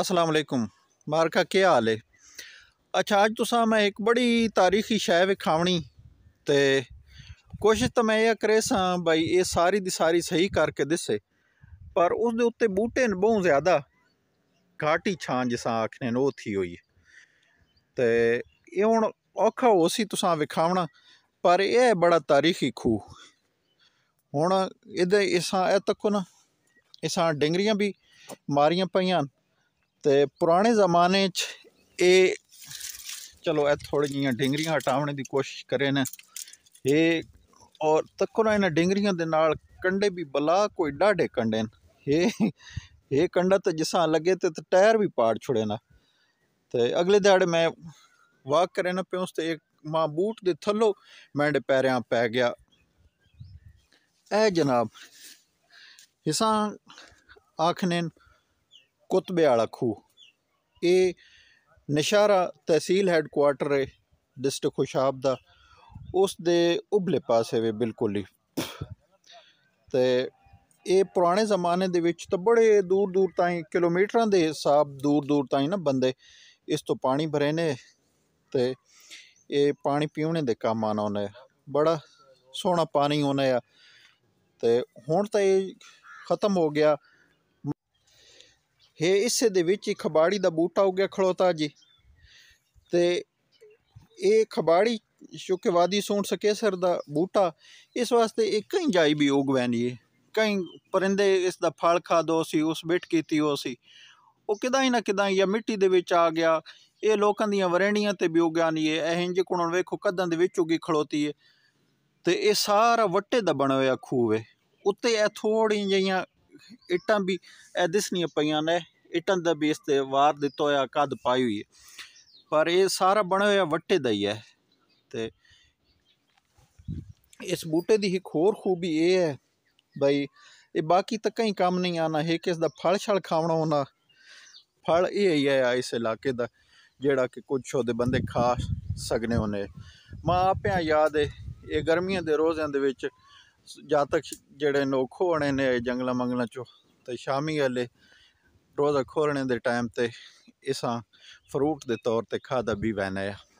ਅਸਲਾਮ ਅਲੈਕੁਮ ਮਾਰਕਾ ਕੀ ਹਾਲ ਹੈ ਅੱਛਾ ਅੱਜ ਤੁਸਾਂ ਮੈਂ ਇੱਕ ਬੜੀ ਤਾਰੀਖੀ ਸ਼ੈ ਵਿਖਾਵਣੀ ਤੇ ਕੋਸ਼ਿਸ਼ ਤਾਂ ਮੈਂ ਇਹ ਕਰੇ ਸਾਂ ਭਾਈ ਇਹ ਸਾਰੀ ਦੀ ਸਾਰੀ ਸਹੀ ਕਰਕੇ ਦਿਸੇ ਪਰ ਉਸ ਦੇ ਉੱਤੇ ਬੂਟੇ ਨ ਬਹੁਤ ਜ਼ਿਆਦਾ ਘਾਟੀ ਛਾਂ ਜਿਸਾਂ ਆਖਨੇ ਨੋ ਥੀ ਹੋਈ ਤੇ ਇਹ ਹੁਣ ਔਖਾ ਹੋ ਸੀ ਤੁਸਾਂ ਵਿਖਾਵਣਾ ਪਰ ਇਹ ਬੜਾ ਤਾਰੀਖੀ ਖੂ ਹੁਣ ਇਹਦੇ ਇਸਾਂ ਇਹ ਤੱਕ ਨਾ ਇਸਾਂ ਡਿੰਗਰੀਆਂ ਵੀ ਮਾਰੀਆਂ ਪਈਆਂ ते पुराने ज़माने च चलो एह् थोह्ड़ी जियां डींगरियां हटाने दी कोशश करै ये और होर तक्को ना इ'नें डींगरियें दे नाल कंडे भी बला कोई डाढ़े कंडे न एह् एह् कंढा ते जिसां लग्गे ते टैर पाड़ छुड़े ना तो अगले ध्याड़े मैं वाक करें ना पियुस ते मां बूट के थलो मेरे पैर पै गया एह् जनाब इसां आखने ਕੁਤਬੇ ਵਾਲਾ ਇਹ ਨਸ਼ਾਰਾ ਤਹਿਸੀਲ ਹੈੱਡਕੁਆਟਰ ਹੈ ਡਿਸਟ੍ਰਿਕਟ ਖੁਸ਼ਾਬ ਦਾ ਉਸ ਦੇ ਉਬਲੇ ਪਾਸੇ ਵੇ ਬਿਲਕੁਲ ਹੀ ਤੇ ਇਹ ਪੁਰਾਣੇ ਜ਼ਮਾਨੇ ਦੇ ਵਿੱਚ ਤਾਂ ਬੜੇ ਦੂਰ ਦੂਰ ਤਾਈਂ ਕਿਲੋਮੀਟਰਾਂ ਦੇ ਹਿਸਾਬ ਦੂਰ ਦੂਰ ਤਾਈਂ ਨਾ ਬੰਦੇ ਇਸ ਤੋਂ ਪਾਣੀ ਭਰੇ ਨੇ ਤੇ ਇਹ ਪਾਣੀ ਪੀਉਣੇ ਦੇ ਕੰਮ ਆਉਣਾ ਬੜਾ ਸੋਹਣਾ ਪਾਣੀ ਉਹਨੇ ਆ ਤੇ ਹੁਣ ਤਾਂ ਇਹ ਖਤਮ ਹੋ ਗਿਆ ਹੇ ਇਸੇ ਦੇ ਵਿੱਚ ਹੀ ਖਬਾੜੀ ਦਾ ਬੂਟਾ ਉੱਗਿਆ ਖਲੋਤਾ ਜੀ ਤੇ ਇਹ ਖਬਾੜੀ ਜੋ ਵਾਦੀ ਸੂਣ ਸਕੇਸਰ ਦਾ ਬੂਟਾ ਇਸ ਵਾਸਤੇ ਇੱਕ ਹੀ ਜਾਈ ਵੀ ਉਗ ਵੈਨੀ ਕਈ ਪਰਿੰਦੇ ਇਸ ਦਾ ਫਲ ਖਾਦੋ ਸੀ ਉਸ ਬਿਟ ਕੀਤੀ ਹੋ ਸੀ ਉਹ ਕਿਦਾਂ ਹੀ ਨਾ ਕਿਦਾਂ ਜਾਂ ਮਿੱਟੀ ਦੇ ਵਿੱਚ ਆ ਗਿਆ ਇਹ ਲੋਕਾਂ ਦੀਆਂ ਵਰੇਣੀਆਂ ਤੇ ਵੀ ਉਗਿਆ ਨਹੀਂ ਇਹ ਇਹ ਇੰਜ ਕੋਣ ਵੇਖੋ ਕਦਾਂ ਦੇ ਵਿੱਚ ਉਗੀ ਖਲੋਤੀ ਹੈ ਤੇ ਇਹ ਸਾਰਾ ਵੱਟੇ ਦਾ ਬਣਿਆ ਹੋਇਆ ਖੂਵੇ ਉੱਤੇ ਇਹ ਥੋੜੀ ਜਿਹੀਆਂ ਇੱਟਾਂ ਵੀ ਇਹ ਦਿਸਣੀਆਂ ਪਈਆਂ ਨੇ ਇੱਟਾਂ ਦਾ ਬੇਸ ਤੇ ਵਾਰ ਦਿੱਤਾ ਹੋਇਆ ਕੱਦ ਪਾਈ ਹੋਈ ਹੈ ਪਰ ਇਹ ਸਾਰਾ ਬਣਿਆ ਹੋਇਆ ਵੱਟੇ ਦਾ ਹੀ ਹੈ ਤੇ ਇਸ ਬੂਟੇ ਦੀ ਇੱਕ ਹੋਰ ਖੂਬੀ ਇਹ ਹੈ ਬਈ ਇਹ ਬਾਕੀ ਤੱਕ ਹੀ ਕੰਮ ਨਹੀਂ ਆਣਾ ਹੈ ਕਿਸ ਦਾ ਫਲ ਛਲ ਖਾਵਣਾ ਹੋਣਾ ਫਲ ਇਹ ਹੀ ਹੈ ਇਸ ਇਲਾਕੇ ਦਾ ਜਿਹੜਾ ਕਿ ਕੁਝ ਉਹਦੇ ਬੰਦੇ ਖਾ ਸਕਨੇ ਹੋਣੇ ਮਾਂ ਆਪਿਆਂ ਯਾਦ ਹੈ ਇਹ ਗਰਮੀਆਂ ਦੇ ਰੋਜ਼ਾਂ ਦੇ ਵਿੱਚ ਤੱਕ ਜਿਹੜੇ ਖੋਹਣੇ ਨੇ ਜੰਗਲਾਂ ਮੰਗਲਾਂ ਚੋਂ ਤੇ ਸ਼ਾਮੀ ਵਾਲੇ ਰੋਜ਼ ਖੋਲਣੇ ਦੇ ਟਾਈਮ ਤੇ ਇਸਾਂ ਫਰੂਟ ਦੇ ਤੌਰ ਤੇ ਖਾਦਾ ਵੀ ਬਣਾਇਆ